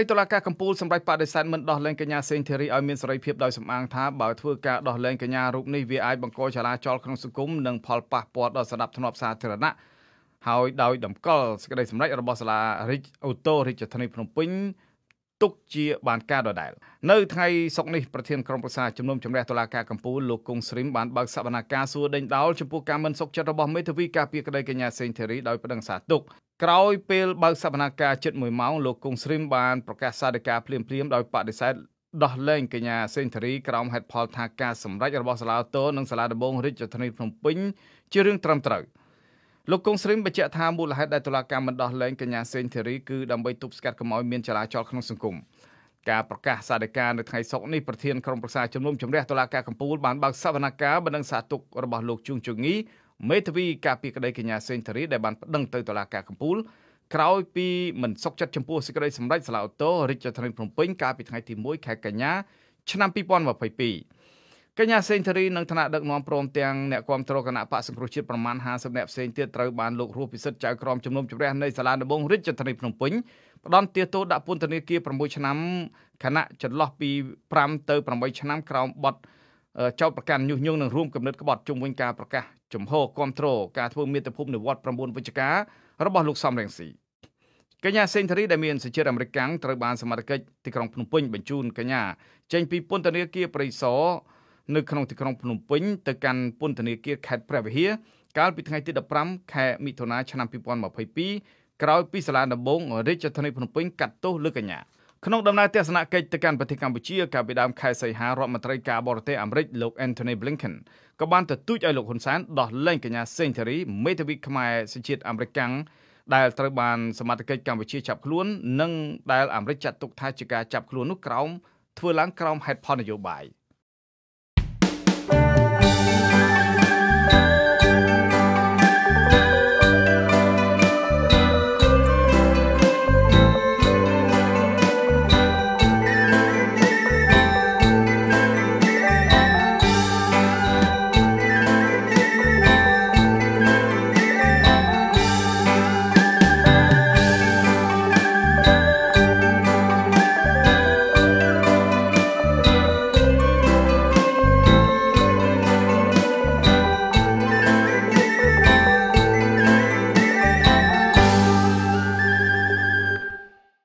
អីតុលាការកំពូលសម្រាប់បដិសេធមិនដោះលែងកញ្ញាសេងធីរីឲ្យមានសេរីភាពដោយសំអាងថាបើធ្វើការដោះលែងកញ្ញារូបនេះវាអាចបង្កចលាចលក្នុងសង្គមនិងផលប៉ះពាល់ដល់សន្តិភាពសាធារណៈហើយដោយតម្កល់សេចក្តីសម្រេចរបស់សាលារាជអូតូរាជធានីភ្នំពេញទុកជាបានការដដែលនៅថ្ងៃសុក្រនេះប្រធានក្រុមប្រឹក្សាជំនុំជម្រះតុលាការកំពូលលោកគង់ស្រីមបានបើកសវនាការសួរដេញដោលចំពោះការមិនសុខចិត្តរបស់មេធាវីការពីក្តីកញ្ញាសេងធីរីដោយប្តឹងសារទុកក្រោយពេលបើកសវនាការជិត1ម៉ោងលោកគង់ស្រីមបានប្រកាសសារដីកាភ្លាមភ្លាមដោយបដិសេធដោះលែងកញ្ញាសេនធារីក្រោមហេតុផលថាការសម្រេចរបស់សាលាតូនិងសាលាដំបងរាជធានីភ្នំពេញជារឿងត្រឹមត្រូវ។លោកកុងស្រីបញ្ជាក់ថាមូលហេតុដែលតុលាការមិនដោះលែងកញ្ញាសេងធីរីគឺដើម្បីទប់ស្កាត់កុំឲ្យមានចលាចលក្នុងសង្គមការប្រកាសសាធិការនៅថ្ងៃសុក្រនេះប្រធានក្រុមប្រឹក្សាជំនុំជម្រះតុលាការកំពូលបានបើកសវនកម្មបណ្ដឹងសាទុករបស់លោកជួងជងីមេធាវីការពីក្តីកញ្ញាសេងធារីដែលបានប្តឹងទៅតុលាការកំពូលក្រោយពីមិនសុខចិត្តចំពោះសេចក្តីសម្រេចសាឡាអូតូរាជធានីភ្នំពេញកាលពីថ្ងៃទី1ខែកញ្ញាឆ្នាំ2022កញ្ញាសេងធារីនិងថ្នាក់ដឹកនាំព្រមទាំងអ្នកគាំទ្រគណៈបកសង្គ្រោះជាតិប្រមាណ50នាក់ផ្សេងទៀតត្រូវបានលោករស់ពិសិដ្ឋចៅក្រមជំនុំជម្រះនៃសាលាដំបងរាជធានីភ្នំពេញផ្ដន់ទាទោសដាក់ពន្ធនាគារ6ឆ្នាំខណៈចន្លោះពី5ទៅ8ឆ្នាំក្រោមបទចោតប្រកាន់ញុះញង់និងរួមគំនិតក្បត់ជំវិញការប្រកាសជំហរគាំទ្រការធ្វើមាតុភូមិនិវត្ត9វិច្ឆិការបស់លោកសំរងស៊ីកញ្ញាសេងធារីដែលមានសញ្ជាតិអាមេរិកត្រូវបានសមត្ថកិច្ចទីក្រុងភ្នំពេញបញ្ជូនកញ្ញាចេញពីពន្ធនាគារប្រៃសណនៅក្នុងទីក្រុងភ្នំពេញទៅកាន់ពន្ធនាគារខេត្តព្រះវិហារកាលពីថ្ងៃទី15ខែមិថុនាឆ្នាំ2022ក្រោយពីសាលាដំបងរាជធានីភ្នំពេញកាត់ទោសលើកញ្ញាក្នុងដំណើរទស្សនកិច្ចទៅកាន់ប្រទេសកម្ពុជាកាលពីដើមខែសីហារដ្ឋមន្ត្រីការបរទេសអាមេរិកលោក Anthony Blinken ក៏បានទទូចឲ្យលោកហ៊ុនសែនដោះលែងកញ្ញាសេងធារីមេធាវីខ្មែរសញ្ជាតិអាមេរិកកាំងដែលត្រូវបានសមាជិកកម្ពុជាចាប់ខ្លួននិងដែលអាមេរិកចាត់ទុកថាជាការចាប់ខ្លួននោះក្រោមធ្វើឡើងក្រោមហេតុផលនយោបាយ។